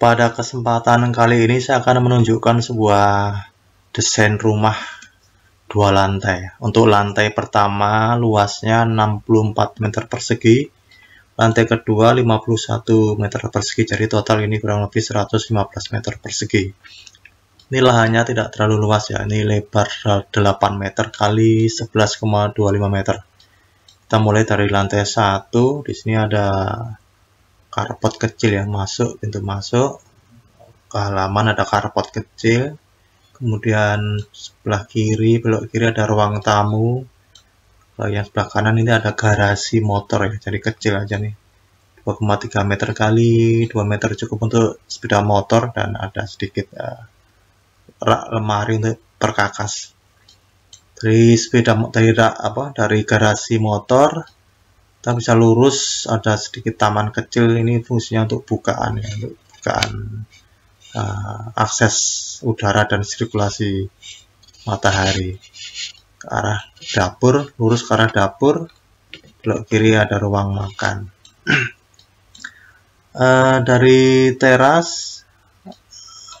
Pada kesempatan kali ini saya akan menunjukkan sebuah desain rumah dua lantai. Untuk lantai pertama luasnya 64 meter persegi, lantai kedua 51 meter persegi, jadi total ini kurang lebih 115 meter persegi. Ini lahannya tidak terlalu luas ya, ini lebar 8 meter kali 11,25 meter. Kita mulai dari lantai 1, di sini ada karpot kecil ya masuk pintu masuk ke halaman ada karpot kecil kemudian sebelah kiri belok kiri ada ruang tamu kalau yang sebelah kanan ini ada garasi motor ya jadi kecil aja nih 2,3 meter kali 2 meter cukup untuk sepeda motor dan ada sedikit uh, rak lemari untuk perkakas dari sepeda dari rak, apa dari garasi motor kita bisa lurus ada sedikit taman kecil ini fungsinya untuk bukaan ya untuk bukaan uh, akses udara dan sirkulasi matahari ke arah dapur lurus ke arah dapur belok kiri ada ruang makan uh, dari teras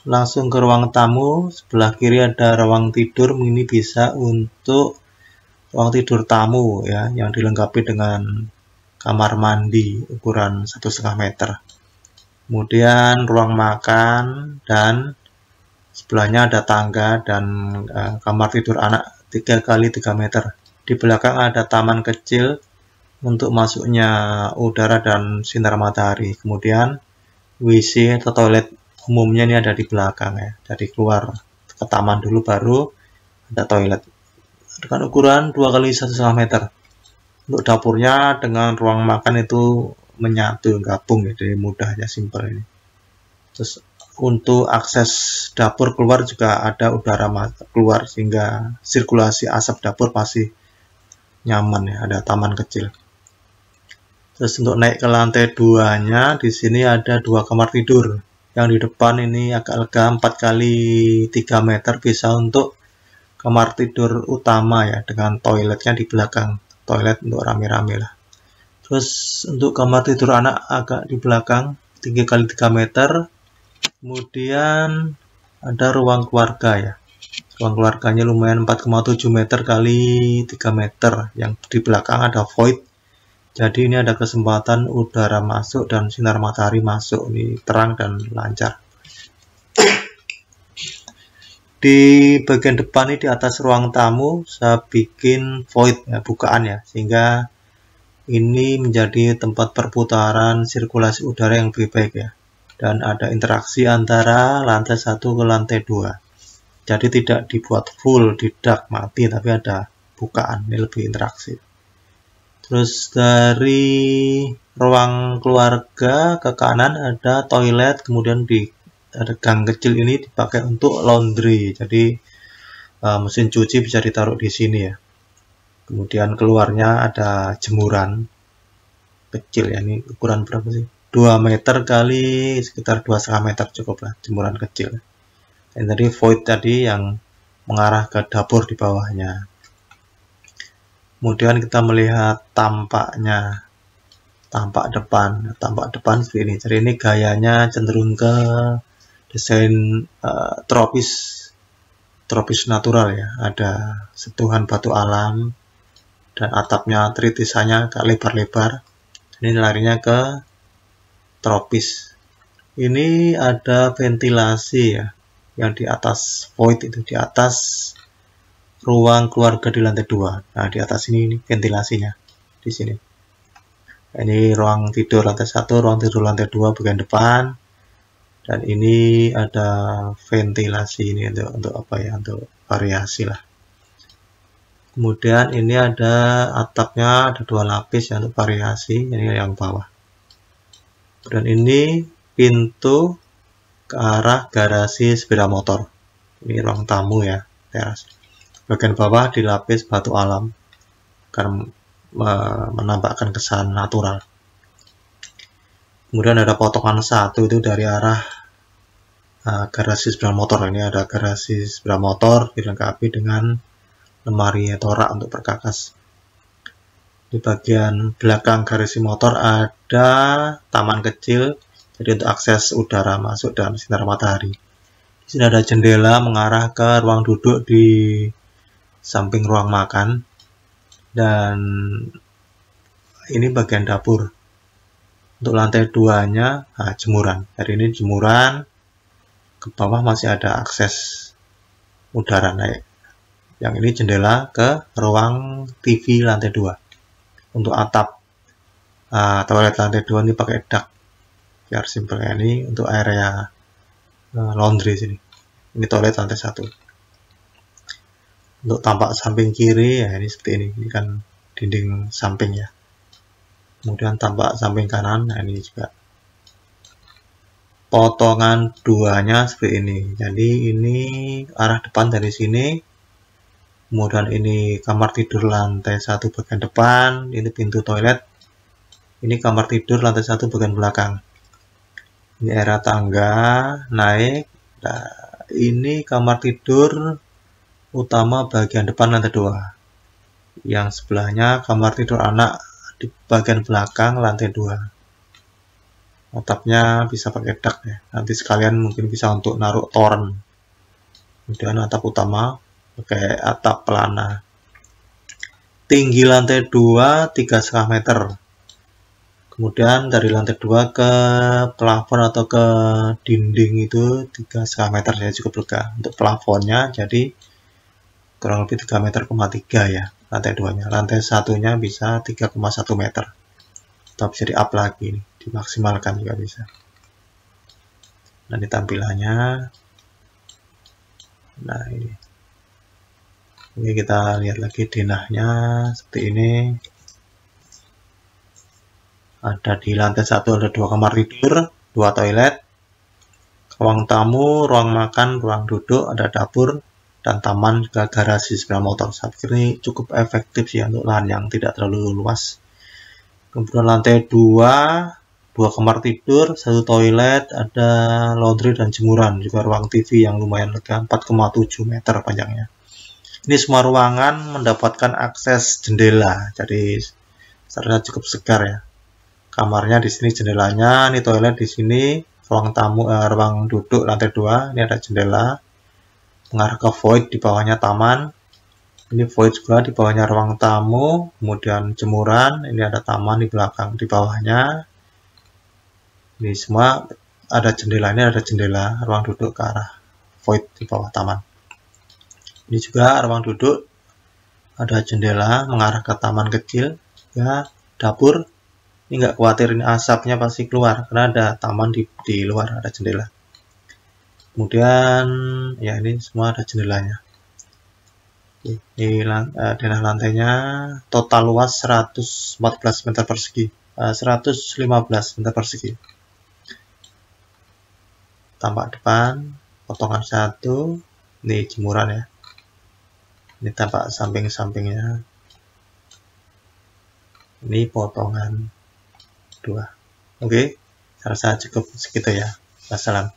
langsung ke ruang tamu sebelah kiri ada ruang tidur ini bisa untuk ruang tidur tamu ya yang dilengkapi dengan kamar mandi ukuran satu setengah meter. Kemudian ruang makan dan sebelahnya ada tangga dan uh, kamar tidur anak tiga kali tiga meter. Di belakang ada taman kecil untuk masuknya udara dan sinar matahari. Kemudian WC atau toilet umumnya ini ada di belakang ya, dari keluar ke taman dulu baru ada toilet dengan ukuran 2 kali 1,5 meter untuk dapurnya dengan ruang makan itu menyatu gabung gitu ya jadi mudah ya simpel ini terus untuk akses dapur keluar juga ada udara keluar sehingga sirkulasi asap dapur pasti nyaman ya ada taman kecil terus untuk naik ke lantai duanya di sini ada dua kamar tidur yang di depan ini agak lega 4 kali 3 meter bisa untuk kamar tidur utama ya dengan toiletnya di belakang toilet untuk rame-rame lah terus untuk kamar tidur anak agak di belakang 3 kali 3 meter kemudian ada ruang keluarga ya ruang keluarganya lumayan 4,7 meter kali 3 meter yang di belakang ada void jadi ini ada kesempatan udara masuk dan sinar matahari masuk ini terang dan lancar di bagian depan ini di atas ruang tamu saya bikin void ya, bukaan ya sehingga ini menjadi tempat perputaran sirkulasi udara yang lebih baik ya dan ada interaksi antara lantai 1 ke lantai 2 jadi tidak dibuat full di dark mati tapi ada bukaan ini lebih interaksi terus dari ruang keluarga ke kanan ada toilet kemudian di Gang kecil ini dipakai untuk laundry jadi uh, mesin cuci bisa ditaruh di sini ya kemudian keluarnya ada jemuran kecil ya ini ukuran berapa sih 2 meter kali sekitar 2,5 meter cukup lah jemuran kecil dan tadi void tadi yang mengarah ke dapur di bawahnya kemudian kita melihat tampaknya tampak depan tampak depan seperti ini jadi ini gayanya cenderung ke desain uh, tropis tropis natural ya ada sentuhan batu alam dan atapnya tritisanya agak lebar-lebar ini larinya ke tropis ini ada ventilasi ya yang di atas void itu di atas ruang keluarga di lantai dua nah di atas ini, ini ventilasinya di sini ini ruang tidur lantai satu ruang tidur lantai dua bagian depan dan ini ada ventilasi ini untuk, untuk apa ya untuk variasi lah kemudian ini ada atapnya ada dua lapis ya untuk variasi ini yang bawah dan ini pintu ke arah garasi sepeda motor ini ruang tamu ya teras bagian bawah dilapis batu alam karena eh, menambahkan kesan natural kemudian ada potongan satu itu dari arah uh, garasi sebelah motor ini ada garasi sebelah motor dilengkapi dengan lemari torak untuk perkakas di bagian belakang garasi motor ada taman kecil jadi untuk akses udara masuk dan sinar matahari di sini ada jendela mengarah ke ruang duduk di samping ruang makan dan ini bagian dapur untuk lantai duanya nah, jemuran hari ini jemuran ke bawah masih ada akses udara naik yang ini jendela ke ruang TV lantai 2 untuk atap uh, toilet lantai 2 ini pakai dak biar simple ini untuk area eh, laundry sini ini toilet lantai 1 untuk tampak samping kiri ya ini seperti ini ini kan dinding samping ya kemudian tampak samping kanan nah ini juga potongan duanya seperti ini jadi ini arah depan dari sini kemudian ini kamar tidur lantai satu bagian depan ini pintu toilet ini kamar tidur lantai satu bagian belakang ini era tangga naik nah, ini kamar tidur utama bagian depan lantai dua yang sebelahnya kamar tidur anak di bagian belakang lantai 2 atapnya bisa pakai dak ya nanti sekalian mungkin bisa untuk naruh torn kemudian atap utama pakai atap pelana tinggi lantai 2 3,5 meter kemudian dari lantai 2 ke plafon atau ke dinding itu 3,5 meter saya cukup lega untuk plafonnya jadi kurang lebih 3 meter koma tiga ya lantai 2 nya lantai satunya bisa 3,1 meter atau bisa di up lagi nih, dimaksimalkan juga bisa nah ini tampilannya nah ini ini kita lihat lagi denahnya seperti ini ada di lantai satu ada dua kamar tidur dua toilet ruang tamu ruang makan ruang duduk ada dapur dan taman ke garasi sepeda motor. saat ini cukup efektif sih untuk lahan yang tidak terlalu luas. Kemudian lantai 2, dua kamar tidur, satu toilet, ada laundry dan jemuran, juga ruang TV yang lumayan lega, 4,7 meter panjangnya. Ini semua ruangan mendapatkan akses jendela, jadi secara cukup segar ya. Kamarnya di sini jendelanya, ini toilet di sini, ruang tamu, eh, ruang duduk lantai dua, ini ada jendela, mengarah ke void di bawahnya taman ini void juga di bawahnya ruang tamu kemudian jemuran ini ada taman di belakang di bawahnya ini semua ada jendela ini ada jendela ruang duduk ke arah void di bawah taman ini juga ruang duduk ada jendela mengarah ke taman kecil ya dapur ini nggak khawatir ini asapnya pasti keluar karena ada taman di, di luar ada jendela kemudian ya ini semua ada jendelanya ini eh, denah lantainya total luas 114 meter persegi 115 eh, meter persegi tampak depan potongan satu ini jemuran ya ini tampak samping-sampingnya ini potongan dua oke saya rasa cukup segitu ya wassalam